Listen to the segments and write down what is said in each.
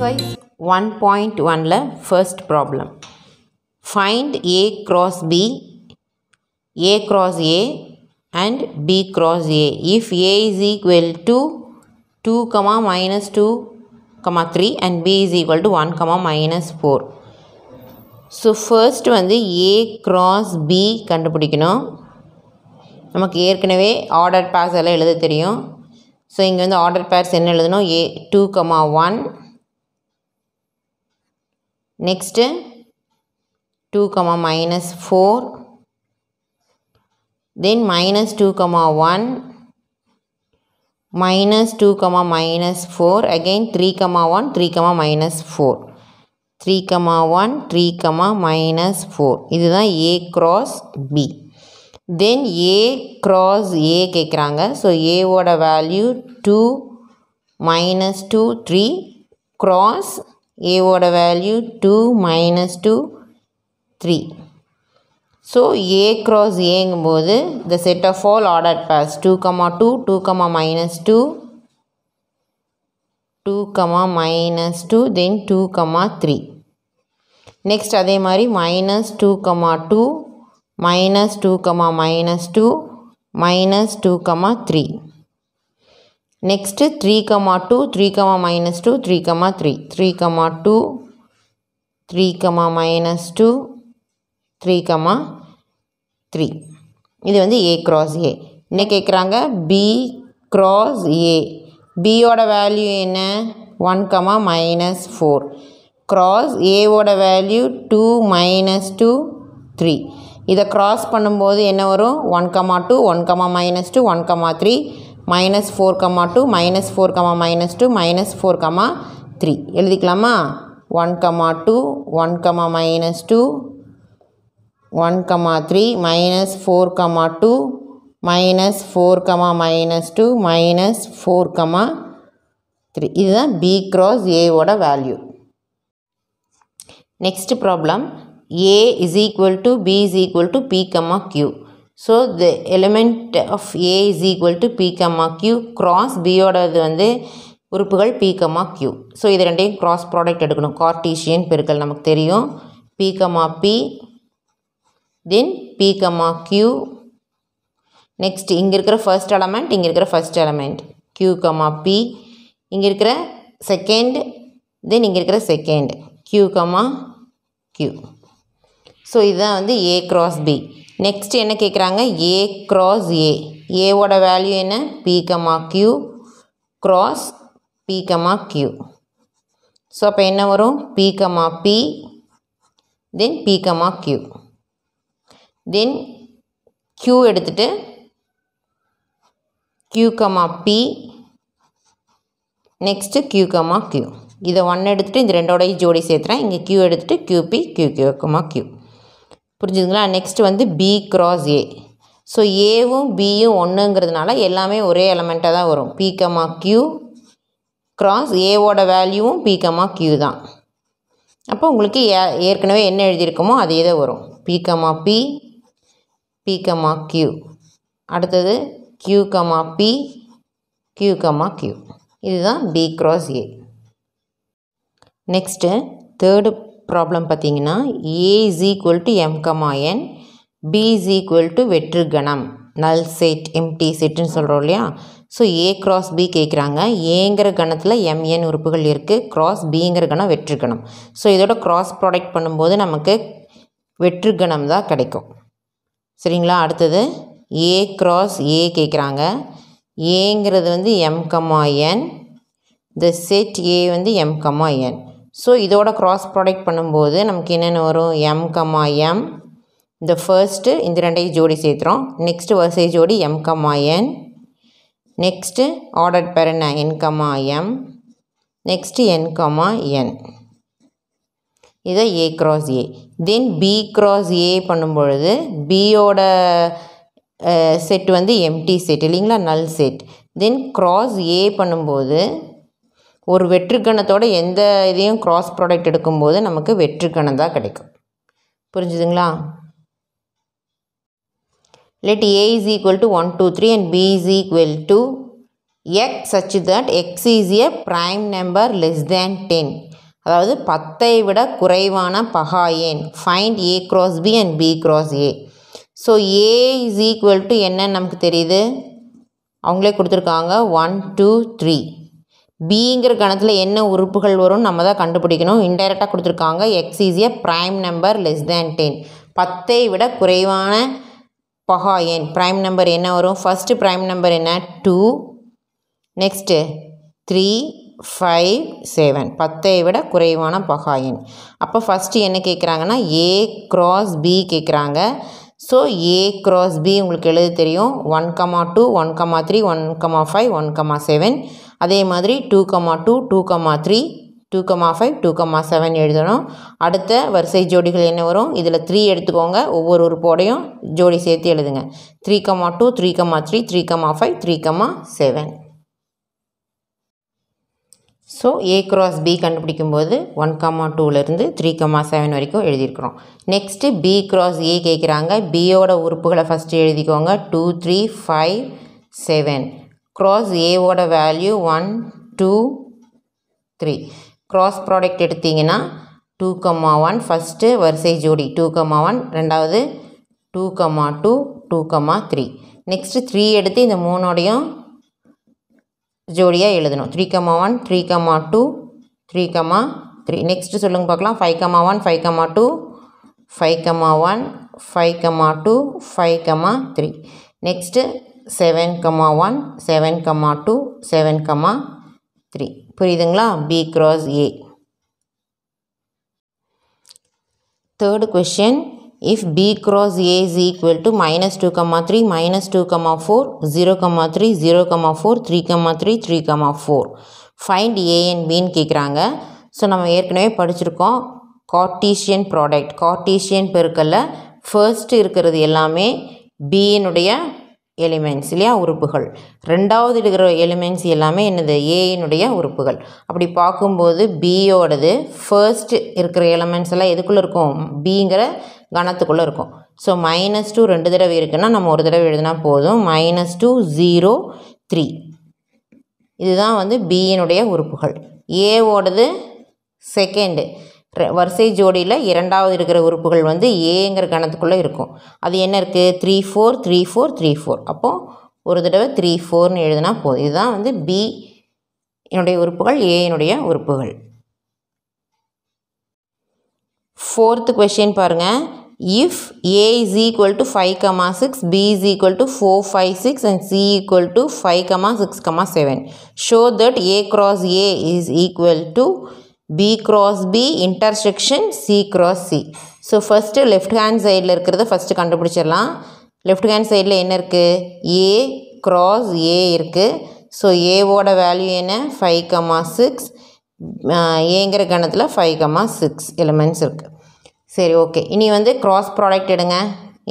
Exercise one point ஒனில் first problem find A cross B A cross A and B cross A if A is equal to two comma minus two comma three and B is equal to one comma minus four so first வந்து A cross B கண்டுபிடிக்கணும் நமக்கு ஏற்கனவே order pairs எல்லாம் எழுத தெரியும் so இங்கே வந்து order pairs என்ன எழுதணும் A two comma one next two comma minus four then minus two comma one minus 2 comma minus 4 again 3 comma 1 3 comma minus 4 3 comma 1 3 comma minus 4 இதுதான் A cross B then A cross A கேட்குறாங்க so ஏவோட value two minus two three cross ஏவோட value two minus two three so A cross ஏங்கும்போது the set of all order pairs two comma two two comma minus two two comma minus two then two comma three next அதே மாதிரி minus two comma two minus two comma minus two minus two comma three next three comma two three comma minus two three comma three three comma two three comma minus two three comma three இது வந்து A cross ஏ என்ன கேட்குறாங்க B cross ஏ பியோட value என்ன one comma minus four cross ஏவோட value two minus two three இதை cross பண்ணும்போது என்ன வரும் one comma two one comma minus two one comma three minus four comma two minus four comma minus two minus four comma three எழுதிக்கலாமா one comma two one comma minus two one comma three minus four comma two minus four comma minus two minus four comma three இதுதான் B cross ஏவோட value next problem A is equal to B is equal to P comma Q so the element of A is equal to P, Q cross B பியோடது வந்து உறுப்புகள் P, Q. So so இது ரெண்டையும் cross product எடுக்கணும் Cartesian பெருக்கல் நமக்கு தெரியும் P, P P then Q next இங்க இங்கே இருக்கிற ஃபர்ஸ்ட் எலமெண்ட் இங்கே இருக்கிற first element Q comma P இங்கே இருக்கிற செகண்ட் தென் இங்கே இருக்கிற செகண்ட் கியூ கம்மா ஸோ இதுதான் வந்து ஏ cross பி நெக்ஸ்ட் என்ன கேட்குறாங்க ஏ க்ராஸ் ஏ ஏவோட வேல்யூ என்ன P comma Q cross P comma Q so அப்போ என்ன வரும் P comma P then P comma Q then Q எடுத்துகிட்டு Q comma P next Q comma Q இதை ஒன்று எடுத்துகிட்டு இந்த ரெண்டோடையும் ஜோடி சேர்த்துறேன் இங்கே கியூ எடுத்துகிட்டு கியூபி கியூ கியூகமா கியூ புரிஞ்சுதுங்களா நெக்ஸ்ட் வந்து பி க்ராஸ் ஏ ஸோ ஏவும் பியும் ஒன்றுங்கிறதுனால எல்லாமே ஒரே எலமெண்ட்டாக தான் வரும் பி கமா கியூ க்ராஸ் ஏவோட வேல்யூவும் பி கமா கியூ தான் அப்போ உங்களுக்கு ஏ ஏற்கனவே என்ன எழுதியிருக்கோமோ அதே தான் வரும் P comma P P Q அடுத்தது Q comma P Q comma Q இதுதான் B cross A next third problem பார்த்திங்கன்னா A is equal to M N B is equal to வெற்று கணம் நல் செட் எம்டி செட்டுன்னு சொல்கிறோம் இல்லையா ஸோ ஏ கிராஸ் பி கேட்குறாங்க ஏங்கிற கணத்தில் எம்என் உறுப்புகள் இருக்குது கிராஸ் பிங்கிற கணம் வெற்று கணம் ஸோ இதோட கிராஸ் ப்ராடக்ட் பண்ணும்போது நமக்கு வெற்று கணம் தான் கிடைக்கும் சரிங்களா அடுத்தது ஏ கிராஸ் ஏ கேட்குறாங்க ஏங்கிறது வந்து எம் கமா என் இந்த செட் ஏ வந்து எம் என் ஸோ இதோட க்ராஸ் ப்ராடக்ட் பண்ணும்போது நமக்கு என்னென்ன வரும் எம் கம்மா எம் இந்த ஃபர்ஸ்ட்டு இந்த ரெண்டையும் ஜோடி சேர்த்துறோம் நெக்ஸ்ட்டு வரிசை ஜோடி M comma N next order pair என்ன என் கம்மா எம் நெக்ஸ்ட்டு என் கம்மா என் இதை A cross A then B cross A பண்ணும் பொழுது பியோட செட் வந்து எம்டி செட் இல்லைங்களா நல் செட் தென் க்ராஸ் ஏ பண்ணும்போது ஒரு வெற்றுக்கணத்தோட எந்த இதையும் க்ராஸ் ப்ராடக்ட் எடுக்கும்போது நமக்கு வெற்றுக்கணம் தான் கிடைக்கும் புரிஞ்சுதுங்களா let A is equal to one two three and B is equal to X such that X is a prime number less than ten அதாவது பத்தை விட குறைவான பகா ஏன் find A cross B and B cross A so A is equal to என்னன்னு நமக்கு தெரியுது அவங்களே கொடுத்துருக்காங்க ஒன் டூ த்ரீ பிங்கிற கணத்தில் என்ன உறுப்புகள் வரும் நம்ம தான் கண்டுபிடிக்கணும் இன்டைரக்டாக கொடுத்துருக்காங்க X is a prime number less than ten பத்தை விட குறைவான பகா எண் ப்ரைம் நம்பர் என்ன வரும் ஃபஸ்ட்டு ப்ரைம் நம்பர் என்ன two next three five seven பத்தை விட குறைவான பகா எண் அப்போ ஃபஸ்ட்டு என்ன கேட்குறாங்கன்னா ஏ க்ராஸ் பி கேட்குறாங்க ஸோ ஏ க்ராஸ் பி உங்களுக்கு எழுத தெரியும் one comma two one comma three one comma five one comma seven அதே மாதிரி two comma two two comma three two comma five two comma seven எழுதணும் அடுத்த வரிசை ஜோடிகள் என்ன வரும் இதில் த்ரீ எடுத்துக்கோங்க ஒவ்வொரு உறுப்போடையும் ஜோடி சேர்த்து எழுதுங்க three comma two three comma three three comma five three comma seven so A cross B கண்டுபிடிக்கும் போது ஒன் கமா டூலேருந்து த்ரீ கமா செவன் வரைக்கும் எழுதியிருக்கிறோம் நெக்ஸ்ட்டு பி க்ராஸ் ஏ கேட்குறாங்க பியோட உறுப்புகளை ஃபஸ்ட்டு எழுதிக்கோங்க two three five seven cross ஏவோட value one two three cross product எடுத்தீங்கன்னா டூ கம்மா ஒன் ஃபஸ்ட்டு வரிசை ஜோடி டூ கம்மா ஒன் ரெண்டாவது two comma two two comma three next three எடுத்து இந்த மூணோடையும் ஜோடியாக எழுதணும் three comma one three comma two three comma three next சொல்லுங்க பார்க்கலாம் five comma one five comma two five comma one five comma two five comma three next seven comma one seven comma two seven comma three புரியுதுங்களா B cross A third question if B cross A is equal to minus two comma three minus two comma four zero comma three zero comma four three comma three three comma four find a and கேட்குறாங்க so நம்ம ஏற்கனவே படிச்சிருக்கோம் Cartesian product Cartesian பெருக்கல்ல first இருக்கிறது எல்லாமே பியினுடைய elements இல்லையா உறுப்புகள் ரெண்டாவது இருக்கிற எலிமெண்ட்ஸ் எல்லாமே என்னது ஏயினுடைய உறுப்புகள் அப்படி பார்க்கும்போது பியோடது ஃபர்ஸ்ட் இருக்கிற எலிமெண்ட்ஸ் எல்லாம் எதுக்குள்ளே இருக்கும் பிங்கிற கணத்துக்குள்ளே இருக்கும் ஸோ மைனஸ் டூ ரெண்டு தடவை இருக்குன்னா நம்ம ஒரு தடவை எழுதினா போதும் மைனஸ் டூ ஜீரோ த்ரீ இதுதான் வந்து பியினுடைய உறுப்புகள் ஏவோடது செகண்டு வரிசை ஜோடியில் இரண்டாவது இருக்கிற உறுப்புகள் வந்து ஏங்கிற கணத்துக்குள்ளே இருக்கும் அது என்ன இருக்குது three four three four three four அப்போது ஒரு தடவை த்ரீ ஃபோர்னு எழுதுனா போதும் இதுதான் வந்து பி என்னுடைய உறுப்புகள் ஏ என்னுடைய உறுப்புகள் ஃபோர்த்து கொஷின் பாருங்கள் if A is equal to five comma six B is equal to four five six and C equal to five comma six comma seven show that A cross A is equal to B cross B intersection C cross C so first left hand சைடில் இருக்கிறத first கண்டுபிடிச்சிடலாம் left hand சைடில் என்ன இருக்குது ஏ cross ஏ இருக்குது so ஏவோட value என்ன five comma six ஏங்கிற கணத்தில் ஃபைவ் கமா சிக்ஸ் எலிமெண்ட்ஸ் இருக்குது சரி ஓகே இனி வந்து க்ராஸ் ப்ராடக்ட் எடுங்க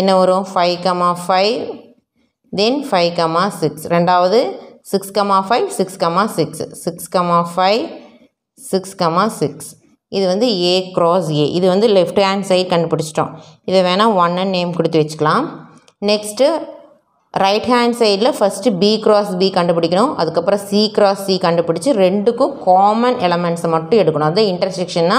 என்ன வரும் five comma five then five comma six ரெண்டாவது six comma five six comma six six comma five six comma six இது வந்து ஏ க்ராஸ் ஏ இது வந்து லெஃப்ட் ஹேண்ட் சைட் கண்டுபிடிச்சிட்டோம் இதை வேணால் ஒன்னு நேம் கொடுத்து வச்சுக்கலாம் நெக்ஸ்ட்டு ரைட் ஹேண்ட் சைடில் ஃபஸ்ட்டு பி க்ராஸ் பி கண்டுபிடிக்கணும் அதுக்கப்புறம் சி க்ராஸ் சி கண்டுபிடிச்சி ரெண்டுக்கும் காமன் எலமெண்ட்ஸை மட்டும் எடுக்கணும் அது இன்டர்செக்ஷன்னா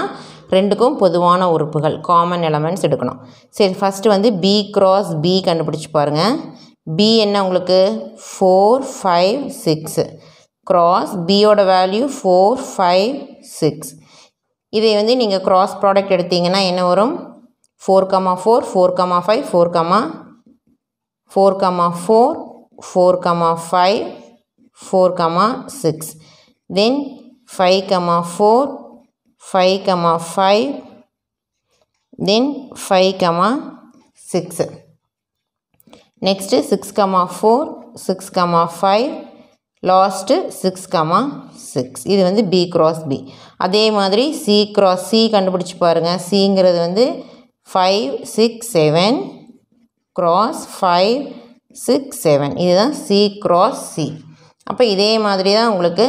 ரெண்டுக்கும் பொதுவான உறுப்புகள் காமன் எலமெண்ட்ஸ் எடுக்கணும் சரி ஃபஸ்ட்டு வந்து பி க்ராஸ் பி கண்டுபிடிச்சி பாருங்கள் பி என்ன உங்களுக்கு ஃபோர் ஃபைவ் சிக்ஸு க்ராஸ் பியோட வேல்யூ ஃபோர் ஃபைவ் சிக்ஸ் இதை வந்து நீங்கள் க்ராஸ் ப்ராடக்ட் எடுத்தீங்கன்னா என்ன வரும் four comma four four comma five four comma four comma four four comma five four comma six then five comma four five comma five then five comma six next six comma four six comma five last six comma six இது வந்து B cross B அதே மாதிரி C cross C கண்டுபிடிச்சி பாருங்கள் சிங்கிறது வந்து five six seven cross five six seven இதுதான் C cross C அப்போ இதே மாதிரி தான் உங்களுக்கு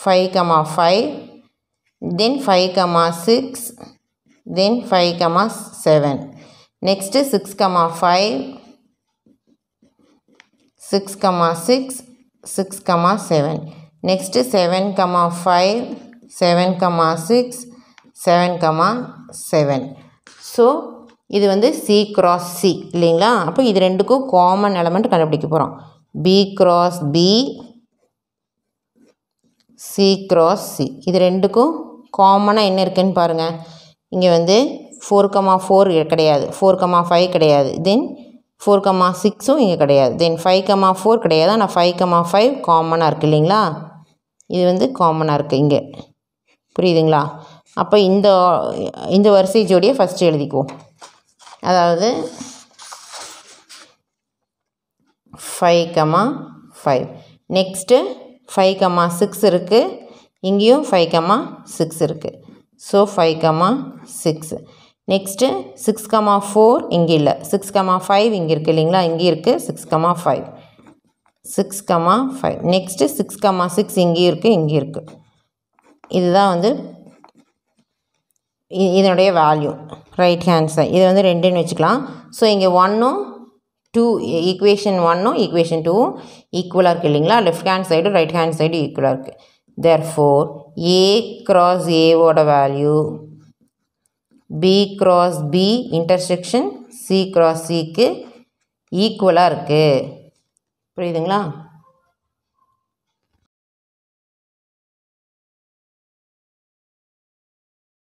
five comma five then five comma six then five comma seven next six comma five six comma six six comma seven next seven comma five seven comma six seven comma seven so இது வந்து C cross C இல்லைங்களா அப்போ இது ரெண்டுக்கும் common element கண்டுபிடிக்க போகிறோம் B cross B C cross C இது ரெண்டுக்கும் காமனாக என்ன இருக்குன்னு பாருங்கள் இங்கே வந்து ஃபோர் கமா ஃபோர் கிடையாது ஃபோர் கமா ஃபைவ் கிடையாது தென் ஃபோர் கம்மா சிக்ஸும் இங்கே கிடையாது தென் ஃபைவ் கம்மா ஃபோர் கிடையாது ஆனால் ஃபைவ் கம்மா ஃபைவ் காமனாக இருக்குது இல்லைங்களா இது வந்து காமனாக இருக்குது இங்கே புரியுதுங்களா அப்போ இந்த இந்த வரிசை ஜோடியை ஃபஸ்ட்டு எழுதிக்குவோம் அதாவது five comma five next five comma six இருக்குது இங்கேயும் ஃபைவ் கம்மா சிக்ஸ் இருக்குது so five comma six next six comma four இங்கே இல்லை சிக்ஸ் கமா ஃபைவ் இங்கே இருக்குது இல்லைங்களா இங்கே இருக்குது six comma five six comma five next six comma six இங்கே இருக்குது இங்கே இருக்குது இதுதான் வந்து இதனுடைய வேல்யூ ரைட் ஹேண்ட் சைட் இது வந்து ரெண்டுன்னு வச்சுக்கலாம் ஸோ இங்கே ஒன்றும் டூ ஈக்குவேஷன் ஒன்னும் ஈக்குவேஷன் டூவும் ஈக்குவலாக இருக்குது இல்லைங்களா லெஃப்ட் ஹேண்ட் சைடும் ரைட் ஹேண்ட் சைடும் ஈக்குவலாக இருக்குது தேர் ஃபோர் ஏ க்ராஸ் ஏவோட value B cross B intersection C cross சிக்கு ஈக்குவலாக இருக்குது புரியுதுங்களா